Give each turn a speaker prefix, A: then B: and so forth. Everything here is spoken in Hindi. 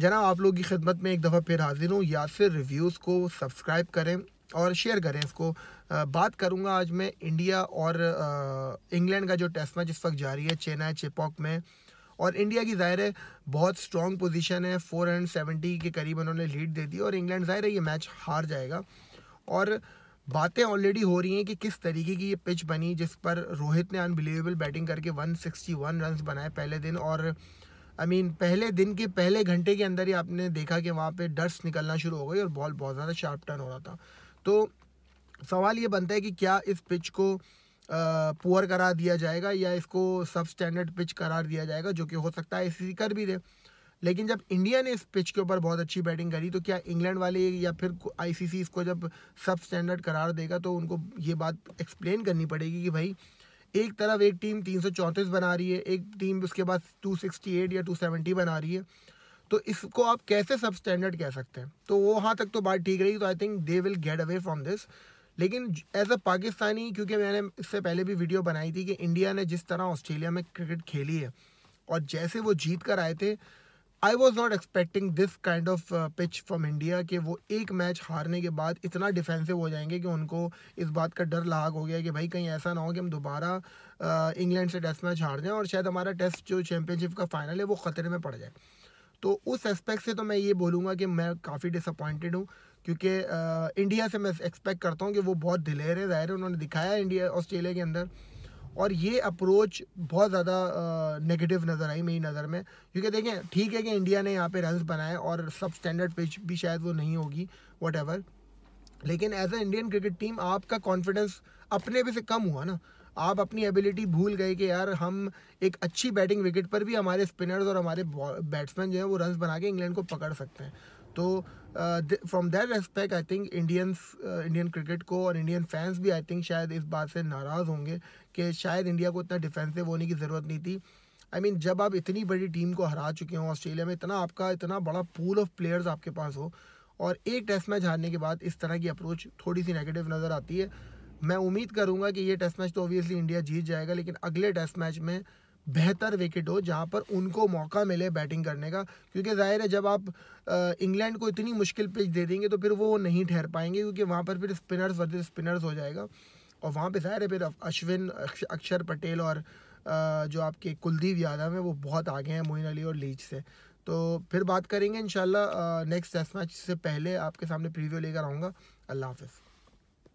A: जनाब आप लोग की खिदमत में एक दफ़ा फिर हाजिर हूँ या फिर रिव्यूज़ को सब्सक्राइब करें और शेयर करें इसको बात करूँगा आज मैं इंडिया और इंग्लैंड का जो टेस्ट मैच इस वक्त जारी है चेन्नई चिपॉक में और इंडिया की ज़ाहिर है बहुत स्ट्रॉन्ग पोजीशन है 470 के करीब उन्होंने लीड दे दी और इंग्लैंड ज़ाहिर है ये मैच हार जाएगा और बातें ऑलरेडी हो रही हैं कि किस तरीके की ये पिच बनी जिस पर रोहित ने अनबिलीवेबल बैटिंग करके 161 रन बनाए पहले दिन और आई I मीन mean, पहले दिन के पहले घंटे के अंदर ही आपने देखा कि वहाँ पे डर्स निकलना शुरू हो गई और बॉल बहुत ज़्यादा शार्प टर्न हो रहा था तो सवाल ये बनता है कि क्या इस पिच को पुअर करार दिया जाएगा या इसको सब स्टैंडर्ड पिच करार दिया जाएगा जो कि हो सकता है इसी कर भी दे लेकिन जब इंडिया ने इस पिच के ऊपर बहुत अच्छी बैटिंग करी तो क्या इंग्लैंड वाले या फिर आईसीसी इसको जब सब स्टैंडर्ड करार देगा तो उनको ये बात एक्सप्लेन करनी पड़ेगी कि भाई एक तरफ एक टीम तीन बना रही है एक टीम उसके बाद 268 या 270 बना रही है तो इसको आप कैसे सब स्टैंडर्ड कह सकते हैं तो वो वहाँ तक तो बात ठीक रही तो I think they will get away from this लेकिन एज अ पाकिस्तानी क्योंकि मैंने इससे पहले भी वीडियो बनाई थी कि इंडिया ने जिस तरह ऑस्ट्रेलिया में क्रिकेट खेली है और जैसे वो जीत कर आए थे I was not expecting this kind of pitch from India कि वो एक मैच हारने के बाद इतना डिफेंसिव हो जाएंगे कि उनको इस बात का डर लाग हो गया कि भाई कहीं ऐसा ना हो कि हम दोबारा इंग्लैंड uh, से टेस्ट मैच हार जाएं और शायद हमारा टेस्ट जो चैम्पियनशिप का फाइनल है वो ख़तरे में पड़ जाए तो उस एस्पेक्ट से तो मैं ये बोलूँगा कि मैं काफ़ी डिसअपॉइंटेड हूँ क्योंकि इंडिया uh, से मैं एक्सपेक्ट करता हूँ कि वो बहुत दिलेर है ज़ाहिर है उन्होंने दिखाया इंडिया ऑस्ट्रेलिया के अंदर और ये अप्रोच बहुत ज़्यादा नेगेटिव नज़र आई मेरी नज़र में क्योंकि देखें ठीक है कि इंडिया ने यहाँ पे रन्स बनाए और सब स्टैंडर्ड पिच भी शायद वो नहीं होगी वट लेकिन as a Indian cricket team आपका कॉन्फिडेंस अपने भी से कम हुआ ना आप अपनी एबिलिटी भूल गए कि यार हम एक अच्छी बैटिंग विकेट पर भी हमारे स्पिनर्स और हमारे बैट्समैन जो है वो रन्स बना के इंग्लैंड को पकड़ सकते हैं तो from that respect I think Indians Indian cricket को और इंडियन फैंस भी आई थिंक शायद इस बात से नाराज़ होंगे कि शायद इंडिया को इतना डिफेंसिव होने की ज़रूरत नहीं थी आई I मीन mean, जब आप इतनी बड़ी टीम को हरा चुके हों ऑस्ट्रेलिया में इतना आपका इतना बड़ा पूल ऑफ प्लेयर्स आपके पास हो और एक टेस्ट मैच हारने के बाद इस तरह की अप्रोच थोड़ी सी नेगेटिव नज़र आती है मैं उम्मीद करूंगा कि ये टेस्ट मैच तो ऑब्वियसली इंडिया जीत जाएगा लेकिन अगले टेस्ट मैच में बेहतर विकेट हो जहाँ पर उनको मौका मिले बैटिंग करने का क्योंकि ज़ाहिर है जब आप इंग्लैंड को इतनी मुश्किल पिच दे देंगे तो फिर वो नहीं ठहर पाएंगे क्योंकि वहाँ पर फिर स्पिनर्स वर्सेस स्पिनर्स हो जाएगा और वहाँ पे ज़ाहिर है फिर अश्विन अक्षर पटेल और जो आपके कुलदीप यादव हैं वो बहुत आगे हैं मोइन अली और लीच से तो फिर बात करेंगे इन नेक्स्ट टेस्ट मैच से पहले आपके सामने प्रीव्यू लेकर आऊँगा अल्लाह हाफिज़